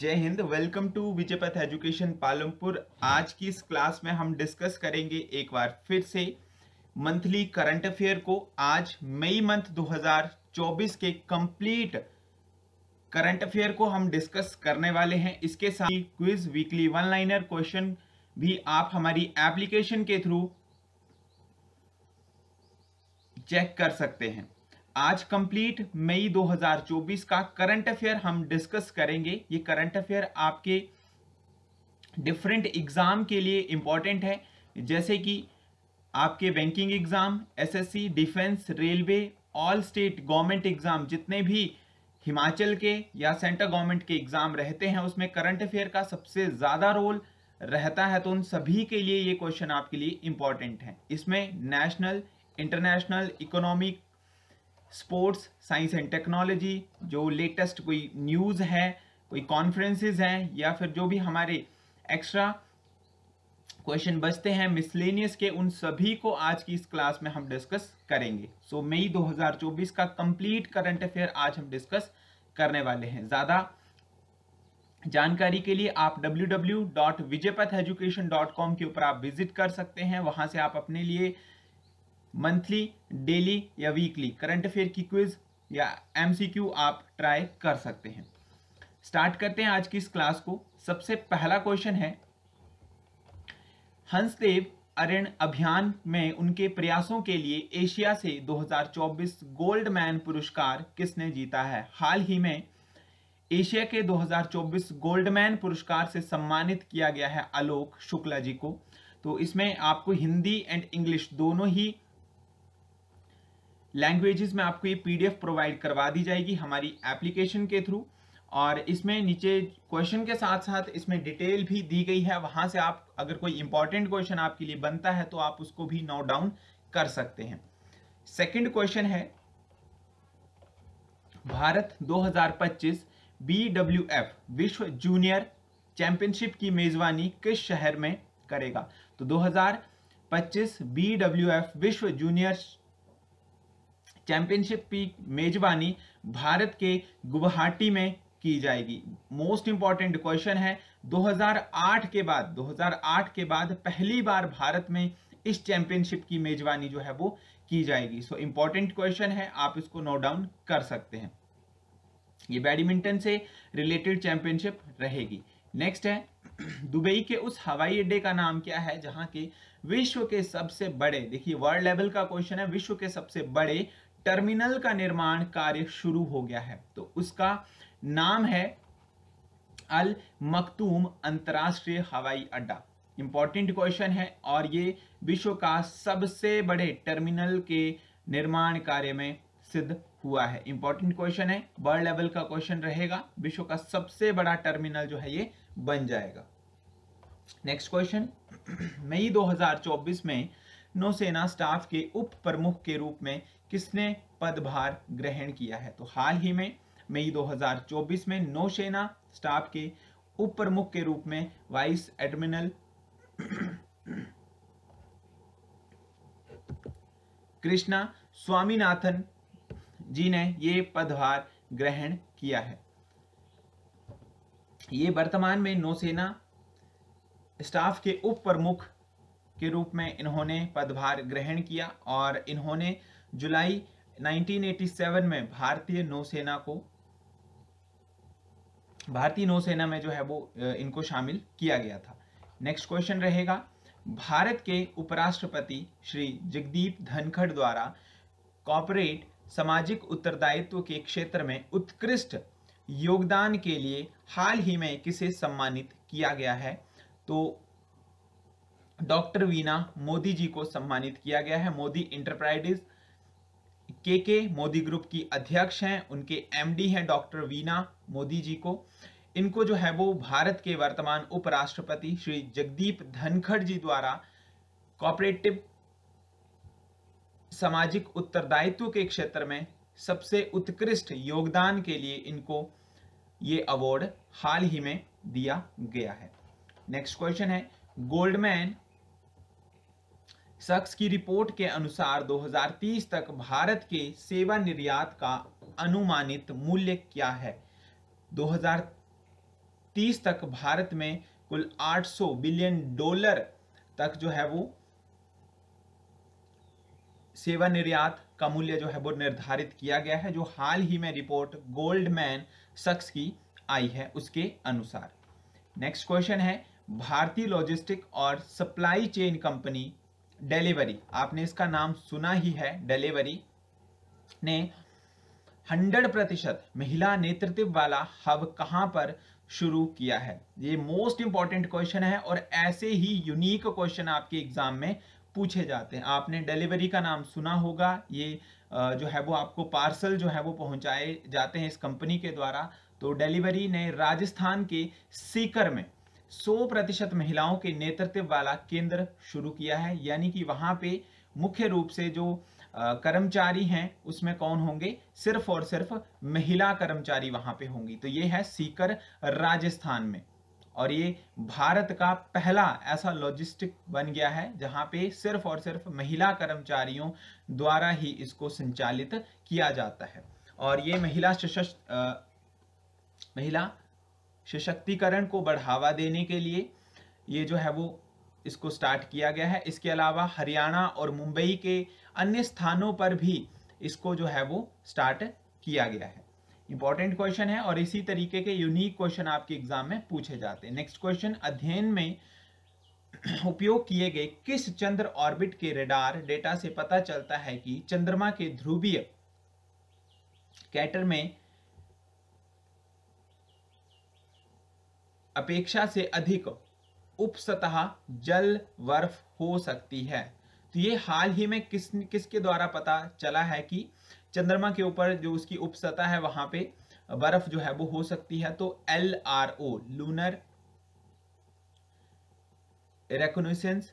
जय हिंद welcome to Vijaypath education Palampur आज की इस क्लास में हम डिस्कस करेंगे एक बार फिर से मंथली करंट अफेयर को आज मई मंथ 2024 के कंप्लीट करंट अफेयर को हम डिस्कस करने वाले हैं इसके साथ ही quiz weekly one liner question भी आप हमारी एप्लीकेशन के थ्रू चेक कर सकते हैं आज कंप्लीट मई 2024 का करंट अफेयर हम डिस्कस करेंगे ये करंट अफेयर आपके डिफरेंट एग्जाम के लिए इंपॉर्टेंट है जैसे कि आपके banking exam SSC defence railway all state government exam जितने भी हिमाचल के या सेंट्रल गवर्नमेंट के एग्जाम रहते हैं उसमें करंट अफेयर का सबसे ज़्यादा रोल रहता है तो उन सभी के लिए ये क्वेश्चन आपके लिए इंपॉर्टेंट है इसमें national international economic sports science and technology जो लेटेस्ट कोई न्यूज़ है कोई कॉन्फ्रेंसेज हैं या फिर जो भी हमारे एक्स्ट्रा क्वेश्चन बचते हैं मिसलेनियस के उन सभी को आज की इस क्लास में हम डिस्कस करेंगे सो so, मई 2024 का कंप्लीट करंट अफेयर आज हम डिस्कस करने वाले हैं ज़्यादा जानकारी के लिए आप www.vijaypatheducation.com के ऊपर आप विजिट कर सकते हैं वहां से आप अपने लिए मंथली डेली या वीकली करंट अफेयर की क्विज या एमसीक्यू आप ट्राई कर सकते हैं स्टार्ट करते हैं आज की इस क्लास को सबसे पहला क्वेश्चन है हंसदेव अरण अभियान में उनके प्रयासों के लिए एशिया से 2024 गोल्ड मैन पुरस्कार किसने जीता है हाल ही में एशिया के 2024 गोल्ड मैन पुरस्कार से सम्मानित किया गया है आलोक शुक्ला जी को तो इसमें आपको हिंदी एंड इंग्लिश दोनों ही लैंग्वेजेस में आपको ये पीडीएफ प्रोवाइड करवा दी जाएगी हमारी एप्लीकेशन के थ्रू और इसमें नीचे क्वेश्चन के साथ साथ इसमें डिटेल भी दी गई है वहां से आप अगर कोई इंपॉर्टेंट क्वेश्चन आपके लिए बनता है तो आप उसको भी नोट डाउन कर सकते हैं सेकेंड क्वेश्चन है भारत 2025 बीडब्ल्यूएफ विश्व जूनियर चैंपियनशिप की मेजबानी किस शहर में करेगा तो 2025 बीडब्ल्यूएफ विश्व जूनियर चैंपियनशिप की मेजबानी भारत के गुवाहाटी में की जाएगी मोस्ट इंपॉर्टेंट क्वेश्चन है 2008 के बाद 2008 के बाद पहली बार भारत में इस चैंपियनशिप की मेजबानी जो है वो की जाएगी सो इंपॉर्टेंट क्वेश्चन है आप इसको नोट डाउन कर सकते हैं ये बैडमिंटन से रिलेटेड चैंपियनशिप रहेगी नेक्स्ट है दुबई के उस हवाई अड्डे का नाम क्या है जहां के विश्व के सबसे बड़े देखिए वर्ल्ड लेवल का क्वेश्चन है विश्व के सबसे बड़े टर्मिनल का निर्माण कार्य शुरू हो गया है तो उसका नाम है अल मखतूम अंतर्राष्ट्रीय हवाई अड्डा इंपॉर्टेंट क्वेश्चन है और ये विश्व का सबसे बड़े टर्मिनल के निर्माण कार्य में सिद्ध हुआ है इंपॉर्टेंट क्वेश्चन है वर्ल्ड लेवल का क्वेश्चन रहेगा विश्व का सबसे बड़ा टर्मिनल जो है ये बन जाएगा नेक्स्ट क्वेश्चन मई 2024 में नौसेना स्टाफ के उप प्रमुख के रूप में किसने पदभार ग्रहण किया है तो हाल ही में मई 2024 में नौसेना स्टाफ के उप प्रमुख के रूप में वाइस एडमिरल कृष्णा स्वामीनाथन जी ने ये पदभार ग्रहण किया है ये वर्तमान में नौसेना स्टाफ के उप प्रमुख के रूप में इन्होंने पदभार ग्रहण किया और इन्होंने जुलाई 1987 में भारतीय नौसेना को भारतीय नौसेना में जो है वो इनको शामिल किया गया था नेक्स्ट क्वेश्चन रहेगा भारत के उपराष्ट्रपति श्री जगदीप धनखड़ द्वारा कॉपरेट सामाजिक उत्तरदायित्व के क्षेत्र में उत्कृष्ट योगदान के लिए हाल ही में किसे सम्मानित किया गया है तो डॉक्टर वीना मोदी जी को सम्मानित किया गया है मोदी इंटरप्राइजेज के के मोदी ग्रुप की अध्यक्ष हैं उनके एमडी हैं डॉक्टर वीना मोदी जी को इनको जो है वो भारत के वर्तमान उपराष्ट्रपति श्री जगदीप धनखड़ जी द्वारा कॉपरेटिव सामाजिक उत्तरदायित्व के क्षेत्र में सबसे उत्कृष्ट योगदान के लिए इनको ये अवार्ड हाल ही में दिया गया है नेक्स्ट क्वेश्चन है गोल्डमैन शख्स की रिपोर्ट के अनुसार 2030 तक भारत के सेवा निर्यात का अनुमानित मूल्य क्या है 2030 तक भारत में कुल 800 बिलियन डॉलर तक जो है वो सेवा निर्यात का मूल्य जो है वो निर्धारित किया गया है जो हाल ही में रिपोर्ट गोल्डमैन शख्स की आई है उसके अनुसार नेक्स्ट क्वेश्चन है भारतीय लॉजिस्टिक और सप्लाई चेन कंपनी डिलीवरी आपने इसका नाम सुना ही है डिलीवरी ने 100 प्रतिशत महिला नेतृत्व वाला हब कहां पर शुरू किया है ये मोस्ट इंपॉर्टेंट क्वेश्चन है और ऐसे ही यूनिक क्वेश्चन आपके एग्जाम में पूछे जाते हैं आपने डिलीवरी का नाम सुना होगा ये जो है वो आपको पार्सल जो है वो पहुंचाए जाते हैं इस कंपनी के द्वारा तो डिलीवरी ने राजस्थान के सीकर में सौ प्रतिशत महिलाओं के नेतृत्व वाला केंद्र शुरू किया है यानी कि वहां पे मुख्य रूप से जो कर्मचारी हैं उसमें कौन होंगे सिर्फ और सिर्फ महिला कर्मचारी वहां पे होंगी तो ये है सीकर राजस्थान में और ये भारत का पहला ऐसा लॉजिस्टिक बन गया है जहां पे सिर्फ और सिर्फ महिला कर्मचारियों द्वारा ही इसको संचालित किया जाता है और ये महिला सशस्त्र महिला सशक्तिकरण को बढ़ावा देने के लिए ये जो है वो इसको स्टार्ट किया गया है इसके अलावा हरियाणा और मुंबई के अन्य स्थानों पर भी इसको जो है वो स्टार्ट किया गया है इंपॉर्टेंट क्वेश्चन है और इसी तरीके के यूनिक क्वेश्चन आपके एग्जाम में पूछे जाते हैं नेक्स्ट क्वेश्चन अध्ययन में उपयोग किए गए किस चंद्र ऑर्बिट के रेडार डेटा से पता चलता है कि चंद्रमा के ध्रुवीय कैटर में अपेक्षा से अधिक उपसतह जल बर्फ हो सकती है तो ये हाल ही में किस किसके द्वारा पता चला है कि चंद्रमा के ऊपर जो उसकी उपसतह है वहां पे बर्फ जो है वो हो सकती है तो L R O lunar reconnaissance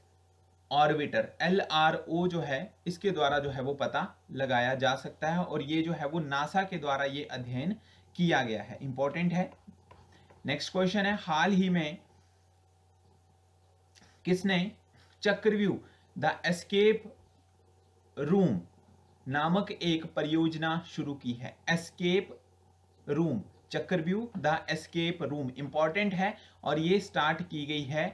orbiter L R O जो है इसके द्वारा जो है वो पता लगाया जा सकता है और ये जो है वो नासा के द्वारा ये अध्ययन किया गया है इंपॉर्टेंट है नेक्स्ट क्वेश्चन है हाल ही में किसने चक्रव्यू द एस्केप रूम नामक एक परियोजना शुरू की है escape room Chakravyuh the escape room important है और ये स्टार्ट की गई है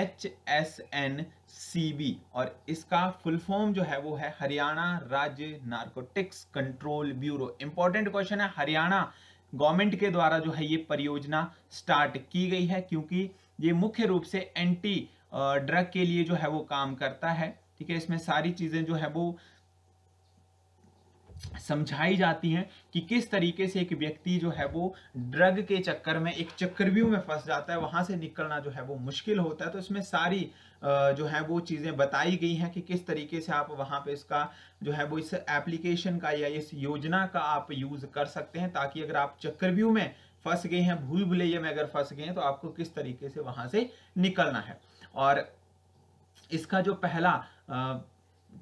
H S N C B और इसका फुल फॉर्म जो है वो है हरियाणा राज्य narcotics control bureau important question है हरियाणा गवर्नमेंट के द्वारा जो है ये परियोजना स्टार्ट की गई है क्योंकि ये मुख्य रूप से एंटी ड्रग के लिए जो है वो काम करता है ठीक है इसमें सारी चीज़ें जो है वो समझाई जाती हैं कि किस तरीके से एक व्यक्ति जो है वो ड्रग के चक्कर में एक चक्रव्यूह में फंस जाता है वहां से निकलना जो है वो मुश्किल होता है तो इसमें सारी जो है वो चीज़ें बताई गई हैं कि किस तरीके से आप वहां पे इसका जो है वो इस एप्लीकेशन का या इस योजना का आप यूज़ कर सकते हैं ताकि अगर आप चक्रव्यूह में फंस गए हैं भूल भुलैया में अगर फंस गए हैं तो आपको किस तरीके से वहां से निकलना है और इसका जो पहला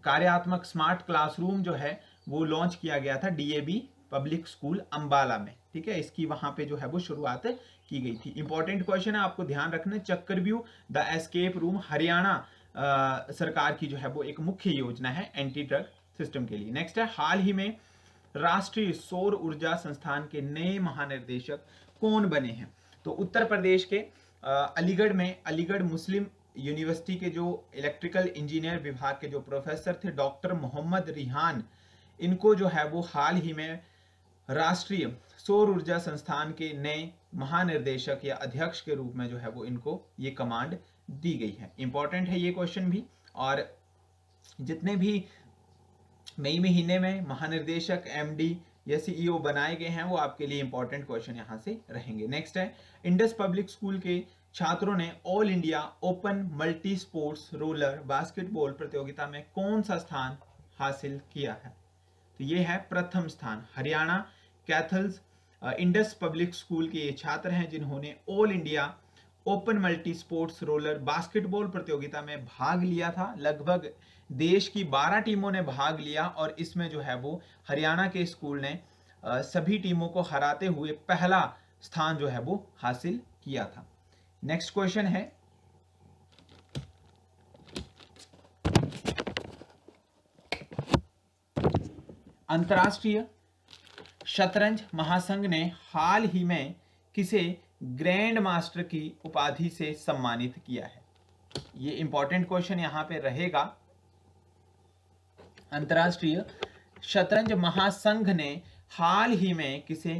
कार्यात्मक स्मार्ट क्लासरूम जो है वो लॉन्च किया गया था डी पब्लिक स्कूल अम्बाला में ठीक है इसकी वहां पे जो है वो शुरुआत की गई थी इंपॉर्टेंट क्वेश्चन है आपको ध्यान रखना Chakravyuh the escape room Haryana सरकार की जो है वो एक मुख्य योजना है एंटी ड्रग सिस्टम के लिए नेक्स्ट है हाल ही में राष्ट्रीय सौर ऊर्जा संस्थान के नए महानिर्देशक कौन बने हैं तो उत्तर प्रदेश के अलीगढ़ में अलीगढ़ मुस्लिम यूनिवर्सिटी के जो इलेक्ट्रिकल इंजीनियर विभाग के जो प्रोफेसर थे डॉक्टर मोहम्मद रिहान इनको जो है वो हाल ही में राष्ट्रीय सौर ऊर्जा संस्थान के नए महानिर्देशक या अध्यक्ष के रूप में जो है वो इनको ये कमांड दी गई है इंपॉर्टेंट है ये क्वेश्चन भी और जितने भी मई महीने में महानिर्देशक एमडी या सीईओ e बनाए गए हैं वो आपके लिए इंपॉर्टेंट क्वेश्चन यहाँ से रहेंगे नेक्स्ट है इंडस पब्लिक स्कूल के छात्रों ने all India open multi sports roller basketball प्रतियोगिता में कौन सा स्थान हासिल किया है तो ये है प्रथम स्थान Haryana Kaithal's Indus public school के ये छात्र हैं जिन्होंने all India open multi sports roller basketball प्रतियोगिता में भाग लिया था लगभग देश की 12 टीमों ने भाग लिया और इसमें जो है वो हरियाणा के स्कूल ने सभी टीमों को हराते हुए पहला स्थान जो है वो हासिल किया था नेक्स्ट क्वेश्चन है अंतर्राष्ट्रीय शतरंज महासंघ ने हाल ही में किसे ग्रैंड मास्टर की उपाधि से सम्मानित किया है ये इंपॉर्टेंट क्वेश्चन यहां पे रहेगा अंतर्राष्ट्रीय शतरंज महासंघ ने हाल ही में किसे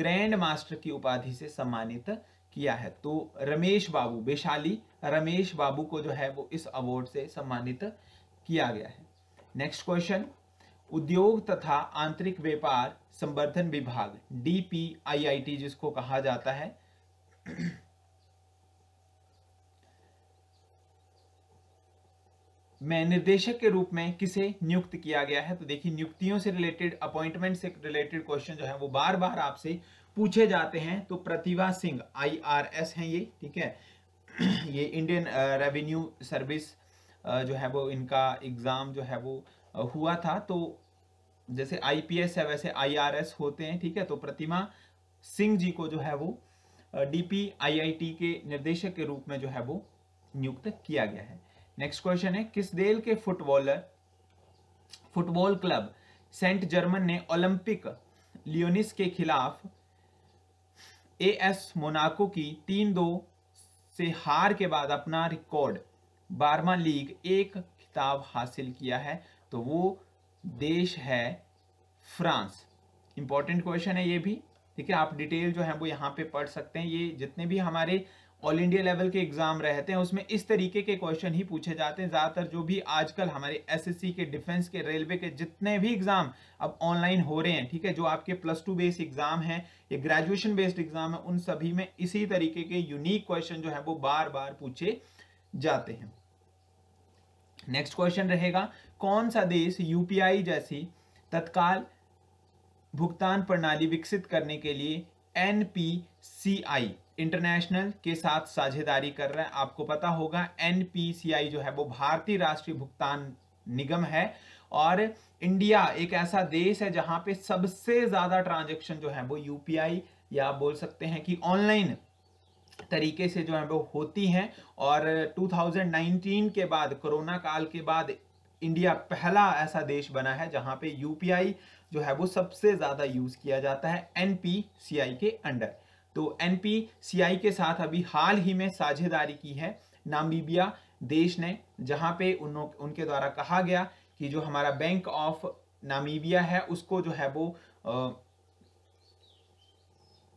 ग्रैंड मास्टर की उपाधि से सम्मानित किया है तो रमेश बाबू वैशाली रमेश बाबू को जो है वो इस अवार्ड से सम्मानित किया गया है नेक्स्ट क्वेश्चन उद्योग तथा आंतरिक व्यापार संवर्धन विभाग डीपीआईआईटी जिसको कहा जाता है मैं निर्देशक के रूप में किसे नियुक्त किया गया है तो देखिए नियुक्तियों से रिलेटेड अपॉइंटमेंट से रिलेटेड क्वेश्चन जो है वो बार बार आपसे पूछे जाते हैं तो प्रतिभा सिंह आईआरएस हैं ये ठीक है ये इंडियन रेवेन्यू सर्विस जो है वो इनका एग्ज़ाम जो है वो हुआ था तो जैसे आईपीएस है वैसे आईआरएस होते हैं ठीक है तो प्रतिमा सिंह जी को जो है वो आईआईटी के निर्देशक के रूप में जो है वो नियुक्त किया गया है नेक्स्ट क्वेश्चन है किसदेल के footballer football club Saint German ने ओलंपिक लियोनिस के खिलाफ एएस मोनाको की तीन दो से हार के बाद अपना रिकॉर्ड बारवा लीग एक खिताब हासिल किया है तो वो देश है फ्रांस इंपॉर्टेंट क्वेश्चन है ये भी ठीक है आप डिटेल जो है वो यहाँ पे पढ़ सकते हैं ये जितने भी हमारे ऑल इंडिया लेवल के एग्जाम रहते हैं उसमें इस तरीके के क्वेश्चन ही पूछे जाते हैं ज़्यादातर जो भी आजकल हमारे एसएससी के डिफेंस के रेलवे के जितने भी एग्जाम अब ऑनलाइन हो रहे हैं ठीक है जो आपके प्लस टू बेस्ड एग्जाम हैं या ग्रेजुएशन बेस्ड एग्जाम है उन सभी में इसी तरीके के यूनिक क्वेश्चन जो है वो बार बार पूछे जाते हैं नेक्स्ट क्वेश्चन रहेगा कौन सा देश यूपीआई जैसी तत्काल भुगतान प्रणाली विकसित करने के लिए एन इंटरनेशनल के साथ साझेदारी कर रहा है आपको पता होगा एन जो है वो भारतीय राष्ट्रीय भुगतान निगम है और इंडिया एक ऐसा देश है जहां पे सबसे ज्यादा ट्रांजैक्शन जो है वो यूपीआई या बोल सकते हैं कि ऑनलाइन तरीके से जो है वो होती हैं और 2019 के बाद कोरोना काल के बाद इंडिया पहला ऐसा देश बना है जहां पे यूपीआई जो है वो सबसे ज़्यादा यूज़ किया जाता है एन के अंडर तो एन के साथ अभी हाल ही में साझेदारी की है नामीबिया देश ने जहां पे उन, उनके द्वारा कहा गया कि जो हमारा बैंक ऑफ नामीबिया है उसको जो है वो आ,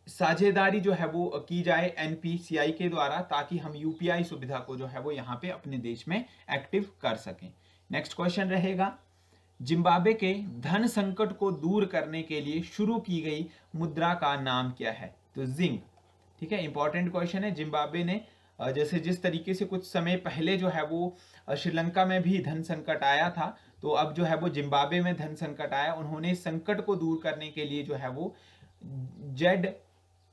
साझेदारी जो है वो की जाए एनपीसीआई के द्वारा ताकि हम यूपीआई सुविधा को जो है वो यहाँ पे अपने देश में एक्टिव कर सकें नेक्स्ट क्वेश्चन रहेगा जिम्बाब्वे के धन संकट को दूर करने के लिए शुरू की गई मुद्रा का नाम क्या है तो जिंग ठीक है इंपॉर्टेंट क्वेश्चन है जिम्बाब्वे ने जैसे जिस तरीके से कुछ समय पहले जो है वो श्रीलंका में भी धन संकट आया था तो अब जो है वो जिम्बाब्वे में धन संकट आया उन्होंने संकट को दूर करने के लिए जो है वो जेड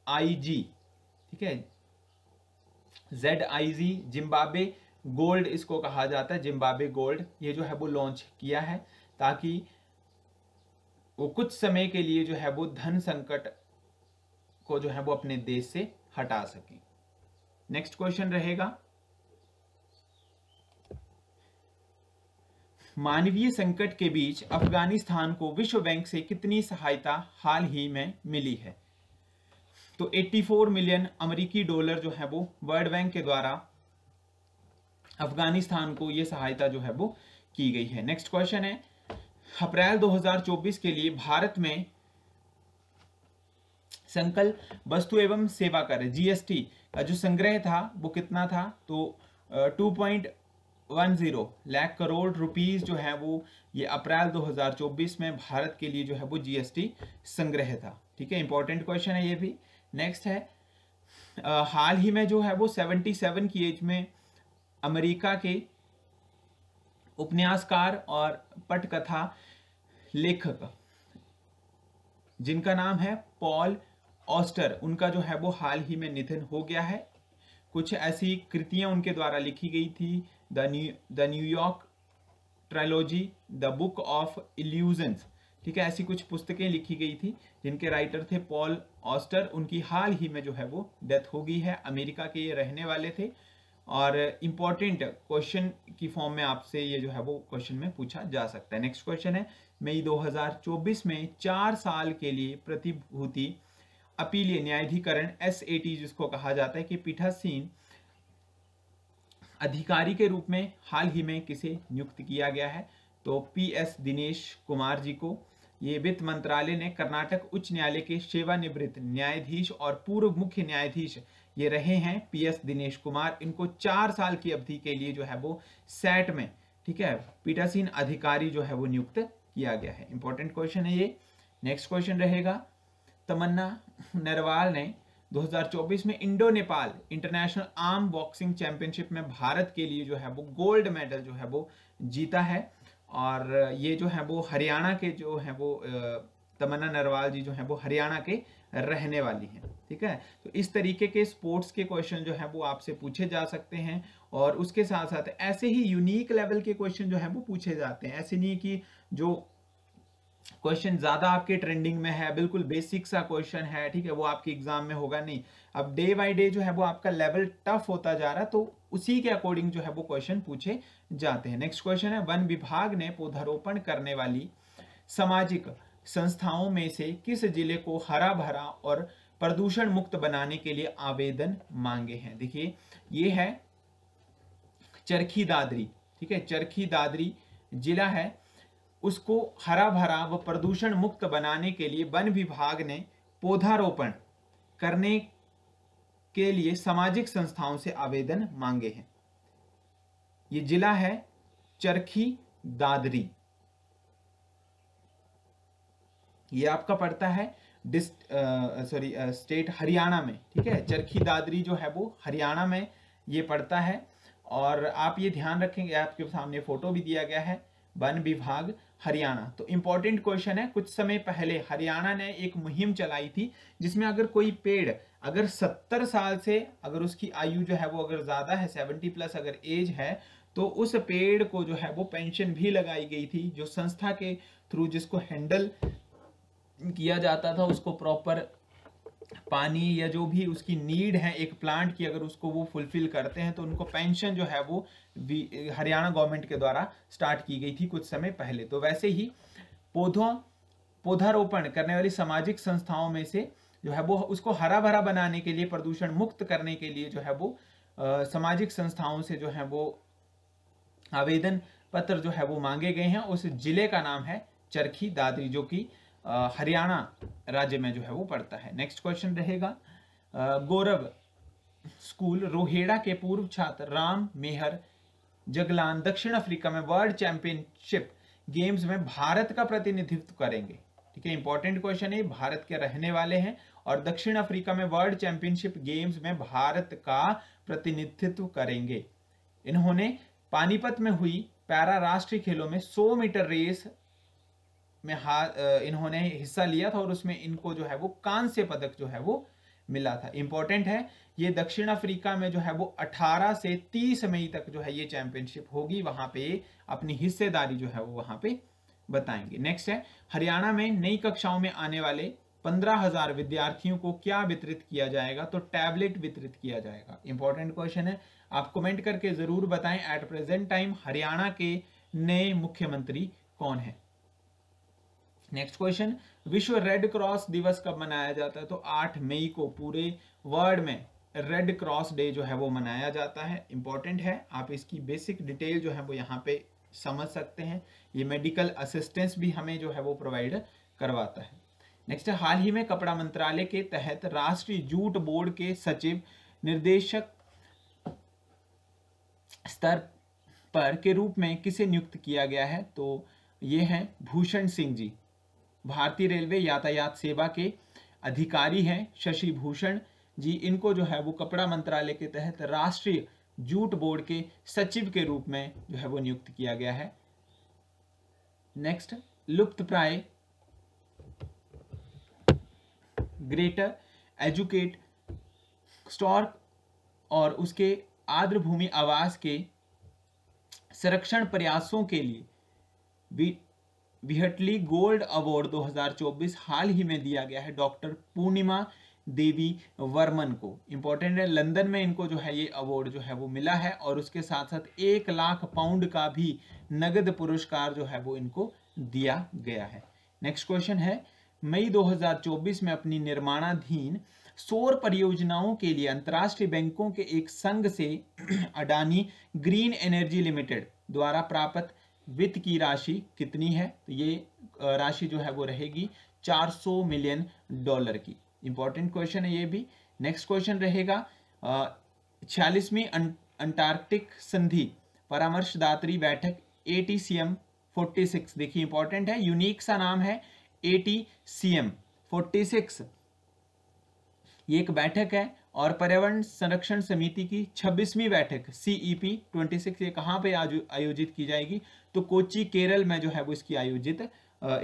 आई जी ठीक है Z I G Zimbabwe gold इसको कहा जाता है जिम्बाबे गोल्ड ये जो है वो लॉन्च किया है ताकि वो कुछ समय के लिए जो है वो धन संकट को जो है वो अपने देश से हटा सके नेक्स्ट क्वेश्चन रहेगा मानवीय संकट के बीच अफगानिस्तान को विश्व बैंक से कितनी सहायता हाल ही में मिली है तो 84 मिलियन अमेरिकी डॉलर जो है वो वर्ल्ड बैंक के द्वारा अफगानिस्तान को ये सहायता जो है वो की गई है नेक्स्ट क्वेश्चन है अप्रैल 2024 के लिए भारत में संकल्प वस्तु एवं सेवा कर जीएसटी का जो संग्रह था वो कितना था तो two point one zero lakh crore rupees जो है वो ये अप्रैल 2024 में भारत के लिए जो है वो जीएसटी संग्रह था ठीक है इंपॉर्टेंट क्वेश्चन है ये भी नेक्स्ट है आ, हाल ही में जो है वो 77 की एज में अमेरिका के उपन्यासकार और पटकथा लेखक जिनका नाम है पॉल ऑस्टर उनका जो है वो हाल ही में निधन हो गया है कुछ ऐसी कृतियां उनके द्वारा लिखी गई थी the new the New York trilogy the book of illusions ठीक है ऐसी कुछ पुस्तकें लिखी गई थी जिनके राइटर थे पॉल ऑस्टर उनकी हाल ही में जो है वो डेथ हो गई है अमेरिका के ये रहने वाले थे और इम्पॉर्टेंट क्वेश्चन की फॉर्म में आपसे ये जो है वो क्वेश्चन में पूछा जा सकता है नेक्स्ट क्वेश्चन है मई 2024 में चार साल के लिए प्रतिभूति अपीलीय न्यायाधिकरण एस जिसको कहा जाता है कि पीठासीन अधिकारी के रूप में हाल ही में किसे नियुक्त किया गया है तो पी एस दिनेश कुमार जी को ये वित्त मंत्रालय ने कर्नाटक उच्च न्यायालय के सेवानिवृत्त न्यायाधीश और पूर्व मुख्य न्यायाधीश ये रहे हैं पीएस दिनेश कुमार इनको चार साल की अवधि के लिए जो है वो सेट में ठीक है पीटासीन अधिकारी जो है वो नियुक्त किया गया है इंपॉर्टेंट क्वेश्चन है ये नेक्स्ट क्वेश्चन रहेगा तमन्ना नरवाल ने 2024 में Indo Nepal international arm boxing championship में भारत के लिए जो है वो गोल्ड मेडल जो है वो जीता है और ये जो है वो हरियाणा के जो है वो तमन्ना नरवाल जी जो है वो हरियाणा के रहने वाली हैं ठीक है तो इस तरीके के स्पोर्ट्स के क्वेश्चन जो है वो आपसे पूछे जा सकते हैं और उसके साथ साथ ऐसे ही यूनिक लेवल के क्वेश्चन जो है वो पूछे जाते हैं ऐसे नहीं कि जो क्वेश्चन ज़्यादा आपके ट्रेंडिंग में है बिल्कुल बेसिक सा क्वेश्चन है ठीक है वो आपके एग्जाम में होगा नहीं अब डे बाई डे जो है वो आपका लेवल टफ होता जा रहा है तो उसी के अकॉर्डिंग जो है वो क्वेश्चन पूछे जाते हैं नेक्स्ट क्वेश्चन है वन विभाग ने पौधारोपण करने वाली सामाजिक संस्थाओं में से किस जिले को हरा भरा और प्रदूषण मुक्त बनाने के लिए आवेदन मांगे हैं देखिए ये है चरखी दादरी ठीक है चरखी दादरी जिला है उसको हरा भरा व प्रदूषण मुक्त बनाने के लिए वन विभाग ने पौधारोपण करने के लिए सामाजिक संस्थाओं से आवेदन मांगे हैं ये जिला है चरखी दादरी ये आपका पड़ता है डिस्ट सॉरी स्टेट हरियाणा में ठीक है चरखी दादरी जो है वो हरियाणा में ये पड़ता है और आप ये ध्यान रखेंगे आपके सामने फोटो भी दिया गया है वन विभाग हरियाणा तो इंपॉर्टेंट क्वेश्चन है कुछ समय पहले हरियाणा ने एक मुहिम चलाई थी जिसमें अगर कोई पेड़ अगर सत्तर साल से अगर उसकी आयु जो है वो अगर ज़्यादा है सेवेंटी प्लस अगर एज है तो उस पेड़ को जो है वो पेंशन भी लगाई गई थी जो संस्था के थ्रू जिसको हैंडल किया जाता था उसको प्रॉपर पानी या जो भी उसकी नीड है एक प्लांट की अगर उसको वो फुलफिल करते हैं तो उनको पेंशन जो है वो हरियाणा गवर्नमेंट के द्वारा स्टार्ट की गई थी कुछ समय पहले तो वैसे ही पौधों पौधारोपण करने वाली सामाजिक संस्थाओं में से जो है वो उसको हरा भरा बनाने के लिए प्रदूषण मुक्त करने के लिए जो है वो सामाजिक संस्थाओं से जो है वो आवेदन पत्र जो है वो मांगे गए हैं उस जिले का नाम है चरखी दादरी जो कि हरियाणा राज्य में जो है वो पड़ता है नेक्स्ट क्वेश्चन रहेगा गौरव स्कूल रोहेड़ा के पूर्व छात्र राम मेहर जगलान दक्षिण अफ्रीका में वर्ल्ड चैंपियनशिप गेम्स में भारत का प्रतिनिधित्व करेंगे ठीक है इंपॉर्टेंट क्वेश्चन है भारत के रहने वाले हैं और दक्षिण अफ्रीका में वर्ल्ड चैंपियनशिप गेम्स में भारत का प्रतिनिधित्व करेंगे इन्होंने पानीपत में हुई पैरा राष्ट्रीय खेलों में 100 मीटर रेस में हा इन्होंने हिस्सा लिया था और उसमें इनको जो है वो कांस्य पदक जो है वो मिला था इंपॉर्टेंट है ये दक्षिण अफ्रीका में जो है वो 18 से 30 मई तक जो है ये चैंपियनशिप होगी वहां पे अपनी हिस्सेदारी जो है वो वहां पे बताएंगे नेक्स्ट है हरियाणा में नई कक्षाओं में आने वाले पंद्रह हजार विद्यार्थियों को क्या वितरित किया जाएगा तो टैबलेट वितरित किया जाएगा इंपॉर्टेंट क्वेश्चन है आप कमेंट करके जरूर बताएं एट प्रेजेंट टाइम हरियाणा के नए मुख्यमंत्री कौन है नेक्स्ट क्वेश्चन विश्व रेड क्रॉस दिवस कब मनाया जाता है तो 8 मई को पूरे वर्ल्ड में रेड क्रॉस डे जो है वो मनाया जाता है इंपॉर्टेंट है आप इसकी बेसिक डिटेल जो है वो यहाँ पे समझ सकते हैं ये मेडिकल असिस्टेंस भी हमें जो है वो प्रोवाइड करवाता है नेक्स्ट हाल ही में कपड़ा मंत्रालय के तहत राष्ट्रीय जूट बोर्ड के सचिव निर्देशक स्तर पर के रूप में किसे नियुक्त किया गया है तो ये हैं भूषण सिंह जी भारतीय रेलवे यातायात सेवा के अधिकारी हैं शशि भूषण जी इनको जो है वो कपड़ा मंत्रालय के तहत राष्ट्रीय जूट बोर्ड के सचिव के रूप में जो है वो नियुक्त किया गया है नेक्स्ट लुप्त प्राय ग्रेटर एजुकेट स्टॉर्क और उसके आर्द्रभूमि आवास के संरक्षण प्रयासों के लिए विहटली गोल्ड अवार्ड 2024 हाल ही में दिया गया है डॉक्टर पूर्णिमा देवी वर्मन को इम्पोर्टेंट है लंदन में इनको जो है ये अवार्ड जो है वो मिला है और उसके साथ साथ एक लाख पाउंड का भी नगद पुरस्कार जो है वो इनको दिया गया है नेक्स्ट क्वेश्चन है मई 2024 में अपनी निर्माणाधीन सौर परियोजनाओं के लिए अंतर्राष्ट्रीय बैंकों के एक संघ से अडानी ग्रीन एनर्जी लिमिटेड द्वारा प्राप्त वित्त की राशि कितनी है तो ये राशि जो है वो रहेगी 400 मिलियन डॉलर की इंपॉर्टेंट क्वेश्चन है ये भी नेक्स्ट क्वेश्चन रहेगा छियालीसवीं अं-, अंटार्कटिक संधि परामर्शदात्री बैठक A T C M forty six देखिए इंपॉर्टेंट है यूनिक सा नाम है A T C M forty six ये एक बैठक है और पर्यावरण संरक्षण समिति की 26वीं बैठक सीईपी 26 e ये कहाँ पे आयोजित की जाएगी तो कोची केरल में जो है वो इसकी आयोजित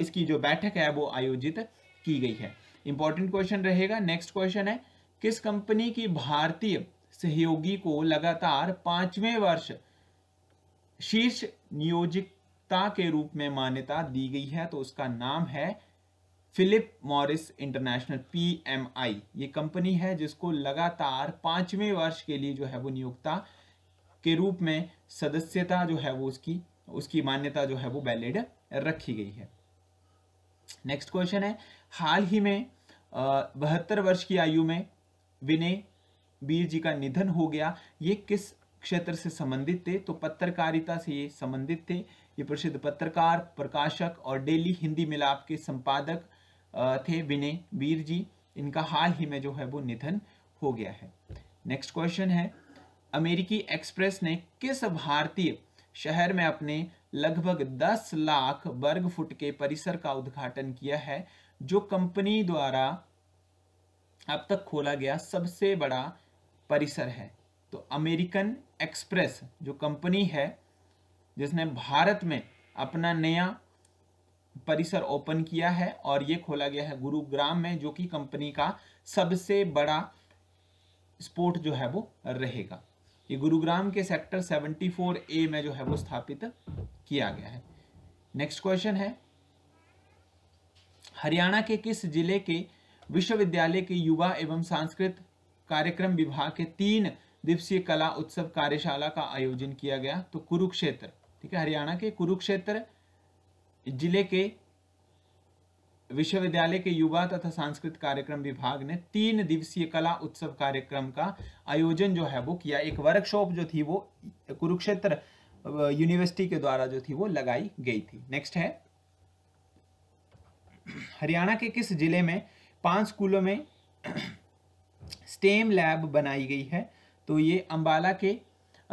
इसकी जो बैठक है वो आयोजित की गई है इंपॉर्टेंट क्वेश्चन रहेगा नेक्स्ट क्वेश्चन है किस कंपनी की भारतीय सहयोगी को लगातार पांचवें वर्ष शीर्ष नियोजित के रूप में मान्यता दी गई है तो उसका नाम है फिलिप मॉरिस इंटरनेशनल पी ये कंपनी है जिसको लगातार पांचवें वर्ष के लिए जो है वो नियोक्ता के रूप में सदस्यता जो है वो उसकी उसकी मान्यता जो है वो वैलिड रखी गई है नेक्स्ट क्वेश्चन है हाल ही में बहत्तर वर्ष की आयु में विनय वीर जी का निधन हो गया ये किस क्षेत्र से संबंधित थे तो पत्रकारिता से ये संबंधित थे ये प्रसिद्ध पत्रकार प्रकाशक और डेली हिंदी मिलाप के संपादक थे विनय वीर जी इनका हाल ही में जो है वो निधन हो गया है नेक्स्ट क्वेश्चन है अमेरिकी एक्सप्रेस ने किस भारतीय शहर में अपने लगभग 10 लाख वर्ग फुट के परिसर का उद्घाटन किया है जो कंपनी द्वारा अब तक खोला गया सबसे बड़ा परिसर है तो अमेरिकन एक्सप्रेस जो कंपनी है जिसने भारत में अपना नया परिसर ओपन किया है और ये खोला गया है गुरुग्राम में जो कि कंपनी का सबसे बड़ा स्पोर्ट जो है वो रहेगा ये गुरुग्राम के सेक्टर 74 ए में जो है वो स्थापित किया गया है नेक्स्ट क्वेश्चन है हरियाणा के किस जिले के विश्वविद्यालय के युवा एवं सांस्कृत कार्यक्रम विभाग के तीन दिवसीय कला उत्सव कार्यशाला का आयोजन किया गया तो कुरुक्षेत्र ठीक है हरियाणा के कुरुक्षेत्र जिले के विश्वविद्यालय के युवा तथा सांस्कृतिक कार्यक्रम विभाग ने तीन दिवसीय कला उत्सव कार्यक्रम का आयोजन जो है वो किया एक वर्कशॉप जो थी वो कुरुक्षेत्र यूनिवर्सिटी के द्वारा जो थी वो लगाई गई थी नेक्स्ट है हरियाणा के किस जिले में पांच स्कूलों में स्टेम लैब बनाई गई है तो ये अंबाला के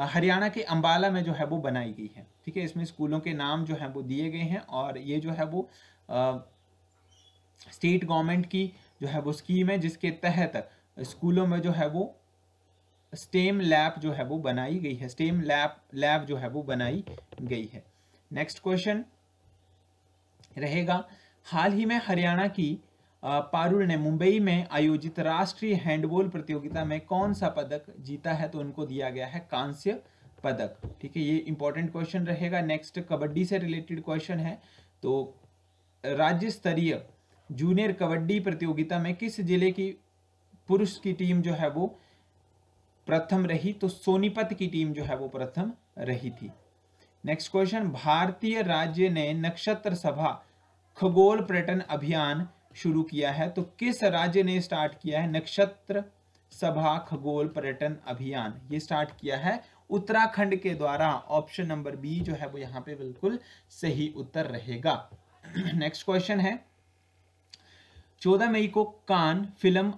हरियाणा के अम्बाला में जो है वो बनाई गई है ठीक है इसमें स्कूलों के नाम जो है वो दिए गए हैं और ये जो है वो स्टेट गवर्नमेंट की जो है वो स्कीम है जिसके तहत स्कूलों में जो है वो स्टेम लैब जो है वो बनाई गई है स्टेम लैब लैब जो है वो बनाई गई है नेक्स्ट क्वेश्चन रहेगा हाल ही में हरियाणा की पारुल ने मुंबई में आयोजित राष्ट्रीय हैंडबॉल प्रतियोगिता में कौन सा पदक जीता है तो उनको दिया गया है कांस्य पदक ठीक है ये इंपॉर्टेंट क्वेश्चन रहेगा नेक्स्ट कबड्डी से रिलेटेड क्वेश्चन है तो राज्य स्तरीय जूनियर कबड्डी प्रतियोगिता में किस जिले की पुरुष की टीम जो है वो प्रथम रही तो सोनीपत की टीम जो है वो प्रथम रही थी नेक्स्ट क्वेश्चन भारतीय राज्य ने नक्षत्र सभा खगोल पर्यटन अभियान शुरू किया है तो किस राज्य ने स्टार्ट किया है नक्षत्र सभा खगोल पर्यटन अभियान ये स्टार्ट किया है उत्तराखंड के द्वारा ऑप्शन नंबर बी जो है वो यहाँ पे बिल्कुल सही उत्तर रहेगा नेक्स्ट क्वेश्चन है चौदह मई को कान फिल्म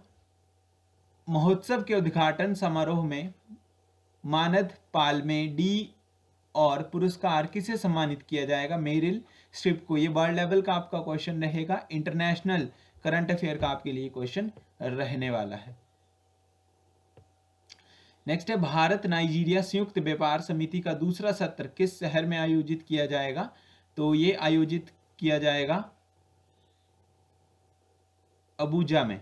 महोत्सव के उद्घाटन समारोह में मानद पाल में डी और पुरस्कार किसे सम्मानित किया जाएगा मेरिल स्ट्रिप को ये वर्ल्ड लेवल का आपका क्वेश्चन रहेगा इंटरनेशनल करंट अफेयर का आपके लिए क्वेश्चन रहने वाला है नेक्स्ट है भारत नाइजीरिया संयुक्त व्यापार समिति का दूसरा सत्र किस शहर में आयोजित किया जाएगा तो ये आयोजित किया जाएगा अबूजा में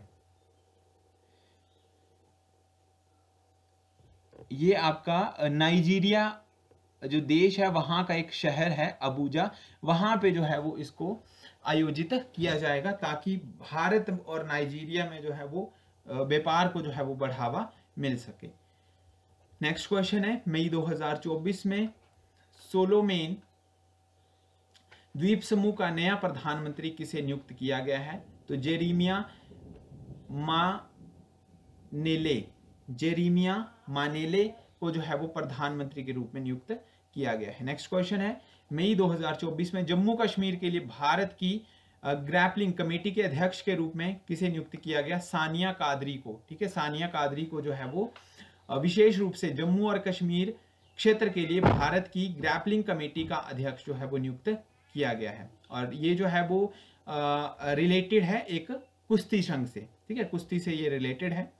ये आपका नाइजीरिया जो देश है वहां का एक शहर है अबूजा वहां पे जो है वो इसको आयोजित किया जाएगा ताकि भारत और नाइजीरिया में जो है वो व्यापार को जो है वो बढ़ावा मिल सके नेक्स्ट क्वेश्चन है मई 2024 में सोलोमेन द्वीप समूह का नया प्रधानमंत्री किसे नियुक्त किया गया है तो जेरीमिया मानेले जेरीमिया मानेले को जो है वो प्रधानमंत्री के रूप में नियुक्त किया गया है नेक्स्ट क्वेश्चन है मई 2024 में जम्मू कश्मीर के लिए भारत की ग्रैपलिंग कमेटी के अध्यक्ष के रूप में किसे नियुक्त किया गया सानिया कादरी को ठीक है सानिया कादरी को जो है वो विशेष रूप से जम्मू और कश्मीर क्षेत्र के लिए भारत की ग्रैपलिंग कमेटी का अध्यक्ष जो है वो नियुक्त किया गया है और ये जो है वो रिलेटेड है एक कुश्ती संघ से ठीक है कुश्ती से ये रिलेटेड है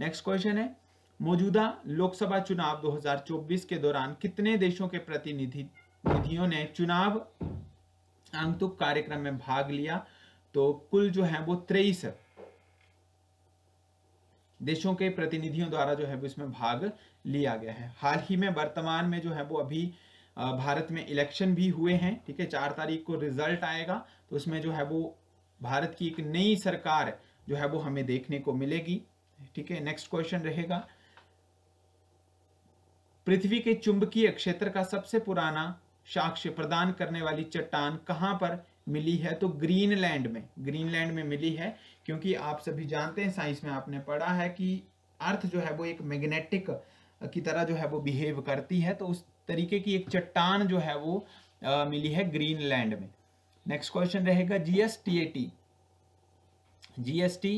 नेक्स्ट क्वेश्चन है मौजूदा लोकसभा चुनाव 2024 के दौरान कितने देशों के प्रतिनिधि निधियों ने चुनाव आंतुक कार्यक्रम में भाग लिया तो कुल जो है वो तेईस देशों के प्रतिनिधियों द्वारा जो है वो इसमें भाग लिया गया है हाल ही में वर्तमान में जो है वो अभी भारत में इलेक्शन भी हुए हैं ठीक है चार तारीख को रिजल्ट आएगा तो उसमें जो है वो भारत की एक नई सरकार जो है वो हमें देखने को मिलेगी ठीक है नेक्स्ट क्वेश्चन रहेगा पृथ्वी के चुंबकीय क्षेत्र का सबसे पुराना साक्ष्य प्रदान करने वाली चट्टान कहां पर मिली है तो ग्रीनलैंड में ग्रीनलैंड में मिली है क्योंकि आप सभी जानते हैं साइंस में आपने पढ़ा है कि अर्थ जो है वो एक मैग्नेटिक की तरह जो है वो बिहेव करती है तो उस तरीके की एक चट्टान जो है वो आ, मिली है ग्रीनलैंड में नेक्स्ट क्वेश्चन रहेगा जीएसटीएटी जीएसटी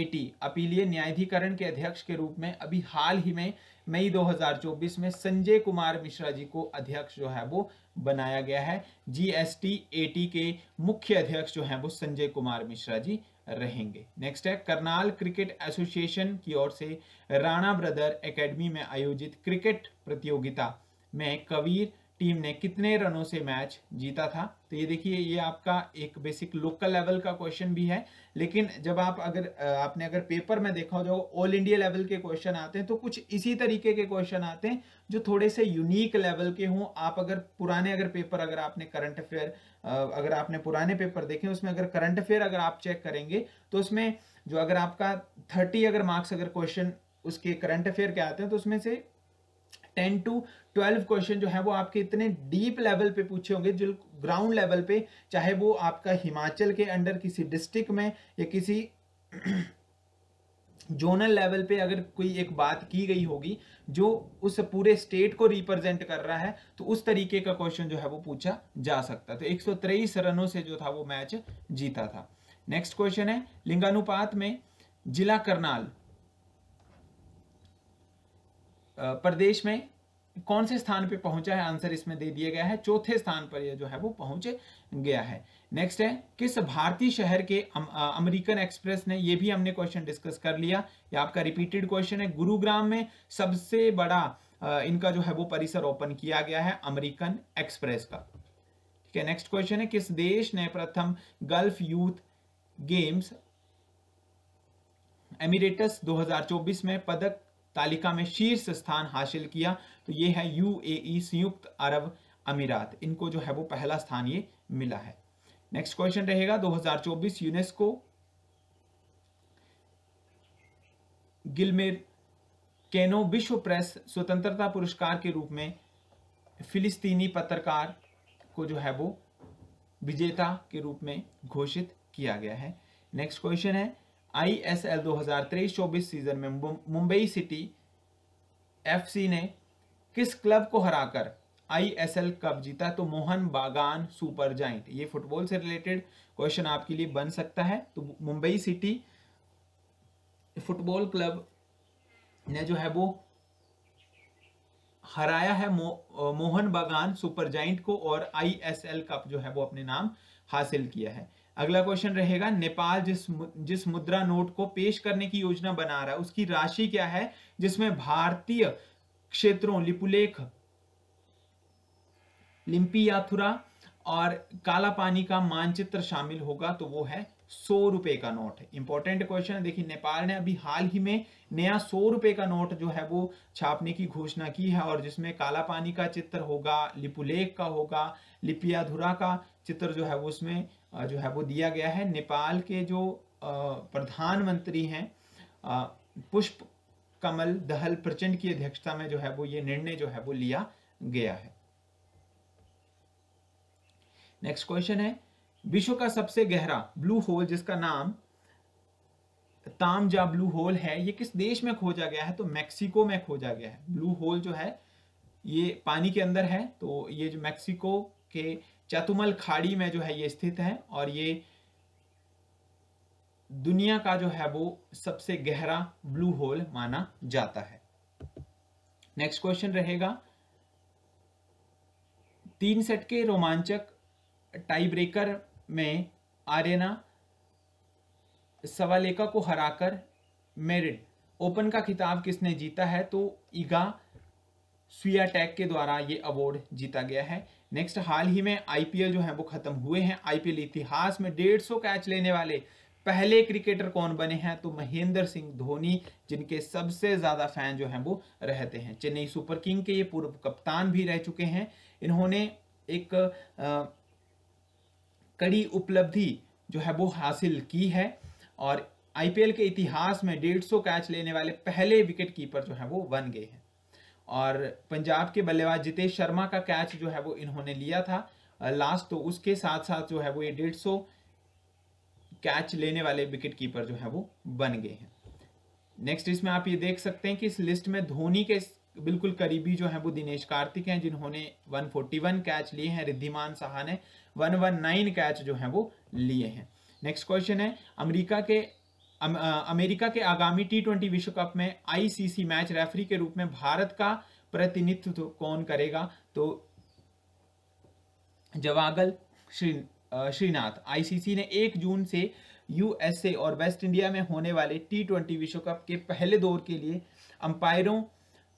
एटी अपीलीय न्यायाधिकरण के अध्यक्ष के रूप में अभी हाल ही में मई 2024 में संजय कुमार मिश्रा जी को अध्यक्ष जो है वो बनाया गया है जीएसटी एटी के मुख्य अध्यक्ष जो है वो संजय कुमार मिश्रा जी रहेंगे नेक्स्ट है करनाल क्रिकेट एसोसिएशन की ओर से राणा ब्रदर एकेडमी में आयोजित क्रिकेट प्रतियोगिता में कबीर टीम ने कितने रनों से मैच जीता था तो ये देखिए ये आपका एक बेसिक लोकल लेवल का क्वेश्चन भी है लेकिन जब आप अगर आपने अगर पेपर में देखा हो जो ऑल इंडिया लेवल के क्वेश्चन आते हैं तो कुछ इसी तरीके के क्वेश्चन आते हैं जो थोड़े से यूनिक लेवल के हों आप अगर पुराने अगर पेपर अगर आपने करंट अफेयर अगर आपने पुराने पेपर देखे उसमें अगर करंट अफेयर अगर आप चेक करेंगे तो उसमें जो अगर आपका थर्टी अगर मार्क्स अगर क्वेश्चन उसके करंट अफेयर के आते हैं तो उसमें से टेन टू ट्वेल्व क्वेश्चन जो है वो आपके इतने डीप लेवल पे पूछे होंगे जो ग्राउंड लेवल पे चाहे वो आपका हिमाचल के अंडर किसी डिस्ट्रिक्ट में या किसी जोनल लेवल पे अगर कोई एक बात की गई होगी जो उस पूरे स्टेट को रिप्रेजेंट कर रहा है तो उस तरीके का क्वेश्चन जो है वो पूछा जा सकता तो एक रनों से जो था वो मैच जीता था नेक्स्ट क्वेश्चन है लिंगानुपात में जिला करनाल प्रदेश में कौन से स्थान पे पहुंचा है आंसर इसमें दे दिया गया है चौथे स्थान पर यह जो है वो पहुंच गया है नेक्स्ट है किस भारतीय शहर के अमेरिकन एक्सप्रेस ने ये भी हमने क्वेश्चन डिस्कस कर लिया ये आपका रिपीटेड क्वेश्चन है गुरुग्राम में सबसे बड़ा इनका जो है वो परिसर ओपन किया गया है अमेरिकन एक्सप्रेस का ठीक है नेक्स्ट क्वेश्चन है किस देश ने प्रथम गल्फ यूथ गेम्स एमिरेटस 2024 में पदक तालिका में शीर्ष स्थान हासिल किया तो ये है ए संयुक्त अरब अमीरात इनको जो है वो पहला स्थान ये मिला है नेक्स्ट क्वेश्चन रहेगा 2024 यूनेस्को गिलमेर केनो विश्व प्रेस स्वतंत्रता पुरस्कार के रूप में फिलिस्तीनी पत्रकार को जो है वो विजेता के रूप में घोषित किया गया है नेक्स्ट क्वेश्चन है आई एस एल दो हजार तेईस चौबीस सीजन में मुंबई सिटी एफसी ने किस क्लब को हराकर आईएसएल कप जीता तो मोहन बागान सुपर जाइंट ये फुटबॉल से रिलेटेड क्वेश्चन आपके लिए बन सकता है तो मुंबई सिटी फुटबॉल क्लब ने जो है वो हराया है मो, मोहन बागान सुपर जाइंट को और आईएसएल कप जो है वो अपने नाम हासिल किया है अगला क्वेश्चन रहेगा नेपाल जिस जिस मुद्रा नोट को पेश करने की योजना बना रहा है उसकी राशि क्या है जिसमें भारतीय क्षेत्रों लिपुलेख लिंपी याथुरा और काला पानी का मानचित्र शामिल होगा तो वो है सौ रुपए का नोट इंपॉर्टेंट क्वेश्चन देखिए नेपाल ने अभी हाल ही में नया सौ रुपए का नोट जो है वो छापने की घोषणा की है और जिसमें काला पानी का चित्र होगा लिपुलेख का होगा लिपियाधुरा का चित्र जो है वो उसमें जो है वो दिया गया है नेपाल के जो प्रधानमंत्री हैं पुष्प कमल दहल प्रचंड की अध्यक्षता में जो है वो ये निर्णय जो है वो लिया गया है नेक्स्ट क्वेश्चन है विश्व का सबसे गहरा ब्लू होल जिसका नाम तामजा ब्लू होल है ये किस देश में खोजा गया है तो मेक्सिको में खोजा गया है ब्लू होल जो है ये पानी के अंदर है तो ये जो मेक्सिको के चतुमल खाड़ी में जो है ये स्थित है और ये दुनिया का जो है वो सबसे गहरा ब्लू होल माना जाता है नेक्स्ट क्वेश्चन रहेगा तीन सेट के रोमांचक टाई ब्रेकर में आर्यना सवालेका को हराकर मेरिड ओपन का खिताब किसने जीता है तो ईगा स्वियाटैक के द्वारा ये अवार्ड जीता गया है नेक्स्ट हाल ही में आईपीएल जो है वो खत्म हुए हैं आईपीएल इतिहास में डेढ़ सौ कैच लेने वाले पहले क्रिकेटर कौन बने हैं तो महेंद्र सिंह धोनी जिनके सबसे ज्यादा फैन जो हैं वो रहते हैं चेन्नई सुपर किंग के ये पूर्व कप्तान भी रह चुके हैं इन्होंने एक आ, कड़ी उपलब्धि जो है वो हासिल की है और आईपीएल के इतिहास में डेढ़ सौ कैच लेने वाले पहले विकेट कीपर जो है वो बन गए हैं और पंजाब के बल्लेबाज जितेश शर्मा का कैच जो है वो इन्होंने लिया था लास्ट तो उसके साथ साथ जो है वो ये डेढ़ सौ कैच लेने वाले विकेट कीपर जो है वो बन गए हैं नेक्स्ट इसमें आप ये देख सकते हैं कि इस लिस्ट में धोनी के बिल्कुल करीबी जो है वो दिनेश कार्तिक हैं जिन्होंने 141 कैच लिए हैं रिद्धिमान साहा ने 119 कैच जो है वो लिए हैं नेक्स्ट क्वेश्चन है अमेरिका के अमेरिका के आगामी टी ट्वेंटी विश्व कप में आईसीसी मैच रेफरी के रूप में भारत का प्रतिनिधित्व तो कौन करेगा तो जवागल श्री श्रीनाथ आईसीसी ने 1 जून से यूएसए और वेस्ट इंडिया में होने वाले टी ट्वेंटी विश्व कप के पहले दौर के लिए अंपायरों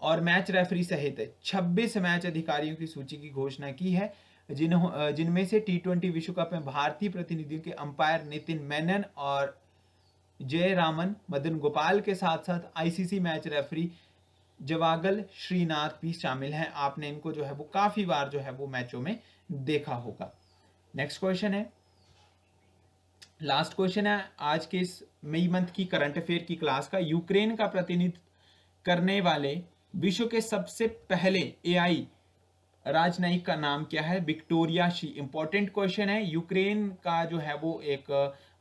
और मैच रेफरी सहित 26 मैच अधिकारियों की सूची की घोषणा की है जिन्हों जिनमें से टी ट्वेंटी विश्व कप में भारतीय प्रतिनिधियों के अंपायर नितिन मेनन और जय रामन मदन गोपाल के साथ साथ ICC match referee Javagal Srinath भी शामिल हैं आपने इनको जो है वो काफी बार जो है वो मैचों में देखा होगा नेक्स्ट क्वेश्चन है लास्ट क्वेश्चन है आज के इस मई मंथ की करंट अफेयर की क्लास का यूक्रेन का प्रतिनिधित्व करने वाले विश्व के सबसे पहले एआई राजनयिक का नाम क्या है विक्टोरिया शी इंपॉर्टेंट क्वेश्चन है यूक्रेन का जो है वो एक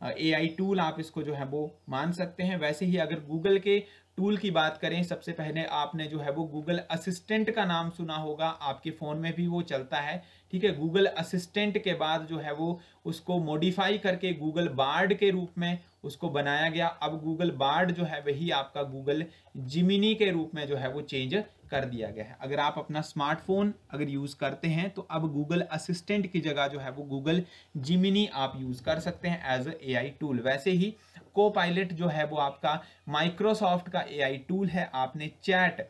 ए आई टूल आप इसको जो है वो मान सकते हैं वैसे ही अगर गूगल के टूल की बात करें सबसे पहले आपने जो है वो गूगल असिस्टेंट का नाम सुना होगा आपके फ़ोन में भी वो चलता है ठीक है गूगल असिस्टेंट के बाद जो है वो उसको मॉडिफाई करके गूगल बार्ड के रूप में उसको बनाया गया अब गूगल बार्ड जो है वही आपका गूगल जिमिनी के रूप में जो है वो चेंज कर दिया गया है अगर आप अपना स्मार्टफोन अगर यूज़ करते हैं तो अब गूगल असिस्टेंट की जगह जो है वो गूगल जिमिनी आप यूज़ कर सकते हैं एज ए आई टूल वैसे ही को पायलट जो है वो आपका माइक्रोसॉफ्ट का ए आई टूल है आपने चैट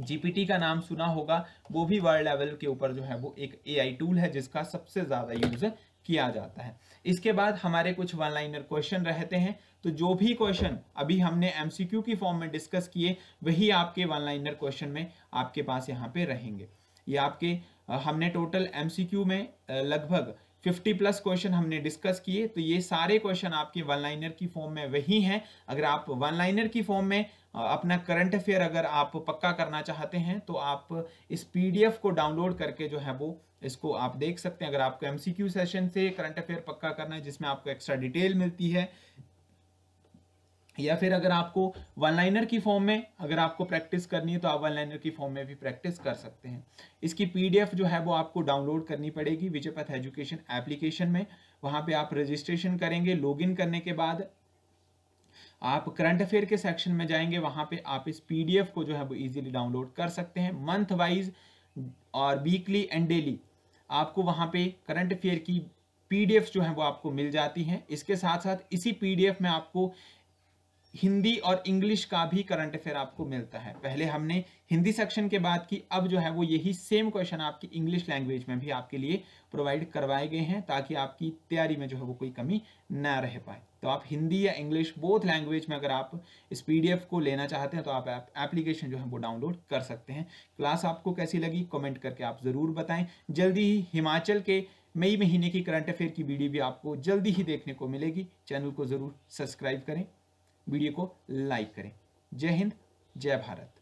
जीपीटी का नाम सुना होगा वो भी वर्ल्ड लेवल के ऊपर जो है वो एक एआई टूल है जिसका सबसे ज़्यादा यूज़ किया जाता है इसके बाद हमारे कुछ वन लाइनर क्वेश्चन रहते हैं तो जो भी क्वेश्चन अभी हमने एमसीक्यू की फॉर्म में डिस्कस किए वही आपके वन लाइनर क्वेश्चन में आपके पास यहाँ पे रहेंगे ये आपके हमने टोटल एमसीक्यू में लगभग 50 प्लस क्वेश्चन हमने डिस्कस किए तो ये सारे क्वेश्चन आपके वन लाइनर की फॉर्म में वही हैं अगर आप वन लाइनर की फॉर्म में अपना करंट अफेयर अगर आप पक्का करना चाहते हैं तो आप इस पीडीएफ को डाउनलोड करके जो है वो इसको आप देख सकते हैं अगर आपको एमसीक्यू सेशन से करंट अफेयर पक्का करना है जिसमें आपको एक्स्ट्रा डिटेल मिलती है या फिर अगर आपको वन लाइनर की फॉर्म में अगर आपको प्रैक्टिस करनी है तो आप वन लाइनर की फॉर्म में भी प्रैक्टिस कर सकते हैं इसकी पीडीएफ जो है वो आपको डाउनलोड करनी पड़ेगी विजय पथ एजुकेशन एप्लीकेशन में वहां पे आप रजिस्ट्रेशन करेंगे लॉगिन करने के बाद आप करंट अफेयर के सेक्शन में जाएंगे वहां पर आप इस पी को जो है वो ईजिली डाउनलोड कर सकते हैं मंथ वाइज और वीकली एंड डेली आपको वहां पर करंट अफेयर की पीडीएफ जो है वो आपको मिल जाती हैं इसके साथ साथ इसी पीडीएफ में आपको हिंदी और इंग्लिश का भी करंट अफेयर आपको मिलता है पहले हमने हिंदी सेक्शन के बात की अब जो है वो यही सेम क्वेश्चन आपकी इंग्लिश लैंग्वेज में भी आपके लिए प्रोवाइड करवाए गए हैं ताकि आपकी तैयारी में जो है वो कोई कमी ना रह पाए तो आप हिंदी या इंग्लिश बोथ लैंग्वेज में अगर आप इस पी को लेना चाहते हैं तो आप एप्लीकेशन जो है वो डाउनलोड कर सकते हैं क्लास आपको कैसी लगी कॉमेंट करके आप ज़रूर बताएं जल्दी ही हिमाचल के मई महीने की करंट अफेयर की वीडियो भी आपको जल्दी ही देखने को मिलेगी चैनल को ज़रूर सब्सक्राइब करें वीडियो को लाइक करें जय हिंद जय भारत